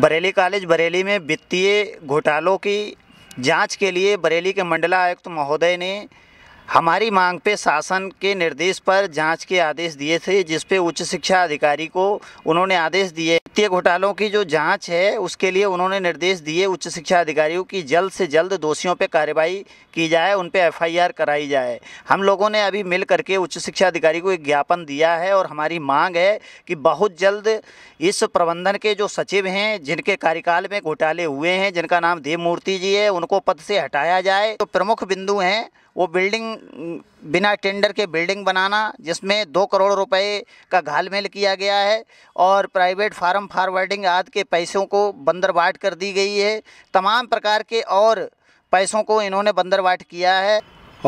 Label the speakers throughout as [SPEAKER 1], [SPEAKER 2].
[SPEAKER 1] Bareilly college Bareilly में वित्तीय घोटालों की जांच के लिए बरेली के मंडला आयुक्त महोदय ने हमारी मांग पे शासन के निर्देश पर जांच के आदेश दिए थे जिस पे उच्च शिक्षा अधिकारी को उन्होंने आदेश दिए वित्तीय घोटालों की जो जांच है उसके लिए उन्होंने निर्देश दिए उच्च शिक्षा अधिकारियों की जल्द से जल्द दोषियों पे कार्रवाई की जाए उन पे एफआईआर कराई जाए हम लोगों ने अभी मिल करके उच्च शिक्षा अधिकारी को एक ज्ञापन दिया है और हमारी मांग है कि बहुत जल्द इस प्रबंधन के जो सचिव हैं जिनके कार्यकाल में घोटाले हुए हैं जिनका नाम देवमूर्ति जी है उनको पद से हटाया जाए तो प्रमुख बिंदु हैं वो बिल्डिंग बिना टेंडर के बिल्डिंग बनाना जिसमें दो करोड़ रुपए का घालमेल किया गया है और प्राइवेट फार्म फारवर्डिंग आदि के पैसों को बंदरवाट कर दी गई है तमाम प्रकार के और पैसों को इन्होंने बंदरबाट किया है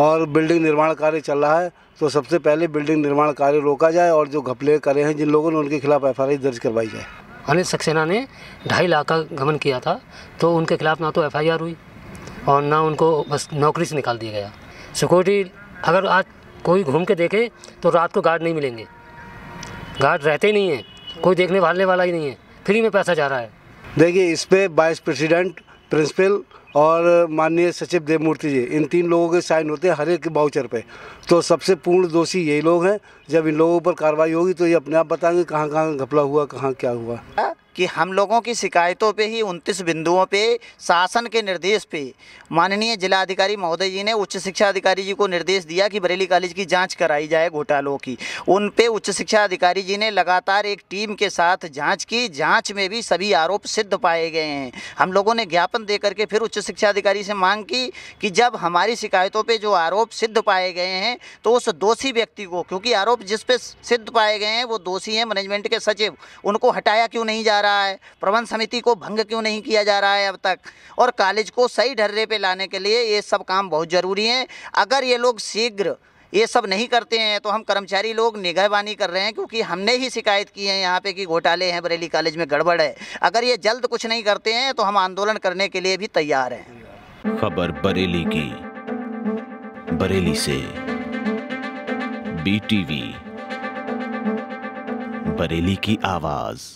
[SPEAKER 2] और बिल्डिंग निर्माण कार्य चल रहा है तो सबसे पहले बिल्डिंग निर्माण कार्य रोका जाए और जो घपले करे हैं जिन लोगों ने उनके खिलाफ एफ दर्ज करवाई जाए
[SPEAKER 3] अनिल सक्सेना ने ढाई लाख का गमन किया था तो उनके खिलाफ ना तो एफ हुई और ना उनको बस नौकरी से निकाल दिया गया सिक्योरिटी अगर आज कोई घूम के देखे तो रात को गार्ड नहीं मिलेंगे गार्ड रहते ही नहीं है कोई देखने वाले वाला ही नहीं है फ्री में पैसा जा रहा है
[SPEAKER 2] देखिए इस पर वाइस प्रेसिडेंट प्रिंसिपल और माननीय सचिव देवमूर्ति जी इन तीन लोगों के साइन होते हैं हर एक बाउचर पे तो सबसे पूर्ण दोषी यही लोग हैं जब इन लोगों पर कार्रवाई होगी तो ये अपने आप बताएंगे कहाँ कहाँ घपला हुआ कहाँ क्या हुआ
[SPEAKER 1] कि हम लोगों की शिकायतों पे ही उनतीस बिंदुओं पे शासन के निर्देश पे माननीय जिलाधिकारी महोदय जी ने उच्च शिक्षा अधिकारी जी को निर्देश दिया कि बरेली कॉलेज की जांच कराई जाए घोटालों की उन पे उच्च शिक्षा अधिकारी जी ने लगातार एक टीम के साथ जाँच की जाँच में भी सभी आरोप सिद्ध पाए गए हैं हम लोगों ने ज्ञापन दे करके फिर उच्च शिक्षा अधिकारी से मांग की कि जब हमारी शिकायतों पर जो आरोप सिद्ध पाए गए हैं तो उस दोषी व्यक्ति को क्योंकि आरोप जिसपे सिद्ध पाए गए हैं वो दोषी हैं मैनेजमेंट के सचिव उनको हटाया क्यों नहीं जा रहा रहा है प्रबंध समिति को भंग क्यों नहीं किया जा रहा है अब तक और कॉलेज को सही ढर्रे पे लाने के लिए ये सब काम बहुत ज़रूरी है अगर ये लोग शीघ्र ये सब नहीं करते हैं तो हम कर्मचारी लोग निगहबानी कर रहे हैं क्योंकि हमने ही शिकायत की है यहाँ पे कि घोटाले हैं बरेली कॉलेज में गड़बड़ है अगर ये जल्द कुछ नहीं करते हैं तो हम आंदोलन करने के लिए भी तैयार
[SPEAKER 2] हैं खबर बरेली की बरेली से बीटीवी बरेली की आवाज़